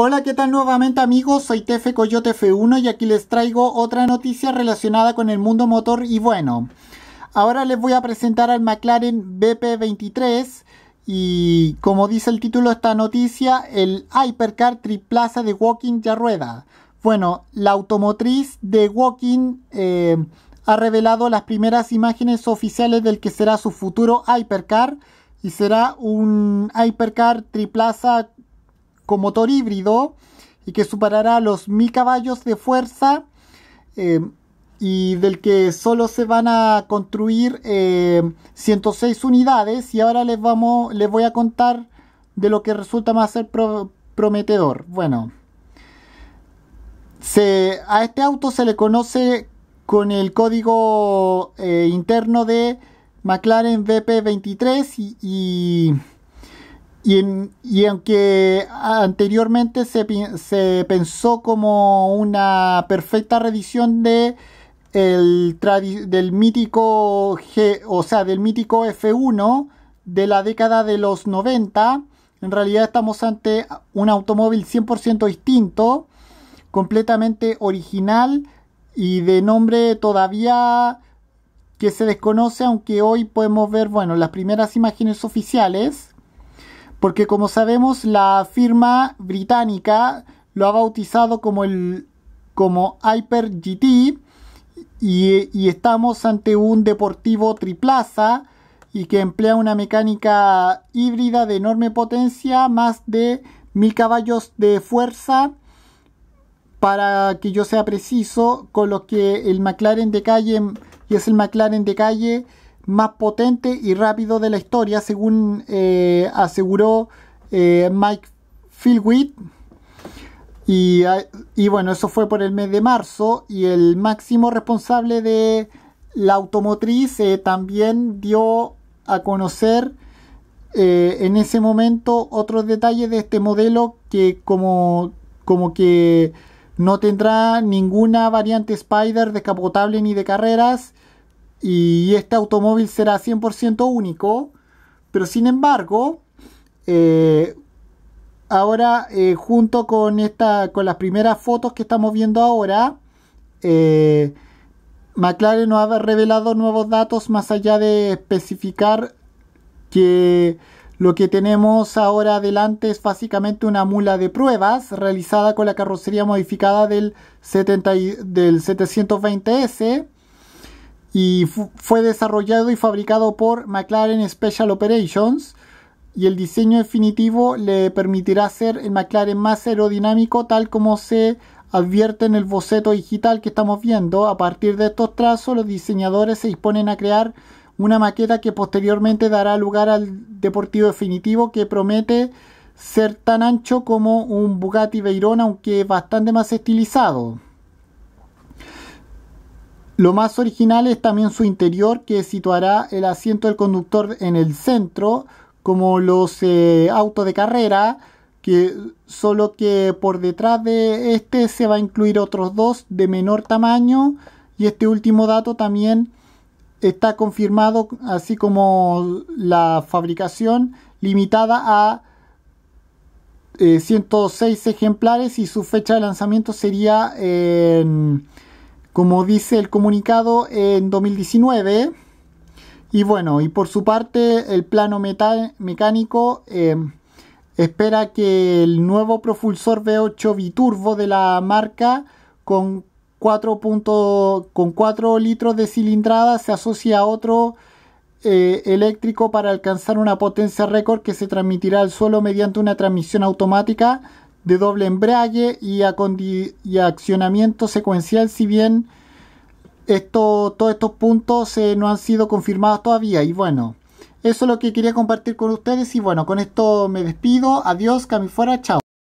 Hola, ¿qué tal nuevamente amigos? Soy Tefe Coyote F1 y aquí les traigo otra noticia relacionada con el mundo motor y bueno, ahora les voy a presentar al McLaren BP23 y como dice el título de esta noticia, el Hypercar Triplaza de Walking ya rueda. Bueno, la automotriz de Walking eh, ha revelado las primeras imágenes oficiales del que será su futuro Hypercar y será un Hypercar Triplaza con motor híbrido y que superará los mil caballos de fuerza eh, y del que solo se van a construir 106 eh, unidades y ahora les, vamos, les voy a contar de lo que resulta más ser prometedor. Bueno, a este auto se le conoce con el código eh, interno de McLaren VP23 y y, aunque anteriormente se, pensó como una perfecta reedición de del mítico o sea, del mítico F1 de la década de los 90, en realidad estamos ante un automóvil 100% distinto, completamente original y de nombre todavía que se desconoce, aunque hoy podemos ver, bueno, las primeras imágenes oficiales porque como sabemos la firma británica lo ha bautizado como el como Hyper GT y, estamos ante un deportivo triplaza y que emplea una mecánica híbrida de enorme potencia, más de mil caballos de fuerza, para que yo sea preciso, con lo que el McLaren de calle, y es el McLaren de calle, más potente y rápido de la historia, según eh, aseguró eh, Mike Philwitt. Ah, y, bueno, eso fue por el mes de marzo y el máximo responsable de la automotriz eh, también dio a conocer en ese momento otros detalles de este modelo que como, como que no tendrá ninguna variante Spider descapotable ni de carreras y este automóvil será 100% único, pero sin embargo, eh, ahora eh, junto con, esta, con las primeras fotos que estamos viendo ahora, eh, McLaren no ha revelado nuevos datos más allá de especificar que lo que tenemos ahora adelante es básicamente una mula de pruebas realizada con la carrocería modificada del, 70, del 720S y fue desarrollado y fabricado por McLaren Special Operations y el diseño definitivo le permitirá ser el McLaren más aerodinámico tal como se advierte en el boceto digital que estamos viendo. A partir de estos trazos los diseñadores se disponen a crear una maqueta que posteriormente dará lugar al deportivo definitivo que promete ser tan ancho como un Bugatti Veyron aunque bastante más estilizado. Lo más original es también su interior, que situará el asiento del conductor en el centro, como los eh, autos de carrera, que solo que por detrás de este se va a incluir otros dos de menor tamaño. Y este último dato también está confirmado, así como la fabricación limitada a 106 eh, ejemplares y su fecha de lanzamiento sería en como dice el comunicado en 2019. Y bueno, y por su parte el plano mecánico em, espera que el nuevo propulsor V8 biturbo de la marca con 4, con 4 litros de cilindrada se asocia a otro eh, eléctrico para alcanzar una potencia récord que se transmitirá al suelo mediante una transmisión automática de doble embrague y, accionamiento secuencial, si bien esto, todos estos puntos eh, no han sido confirmados todavía. Y bueno, eso es lo que quería compartir con ustedes. Y bueno, con esto me despido. Adiós, Cami fuera, chao.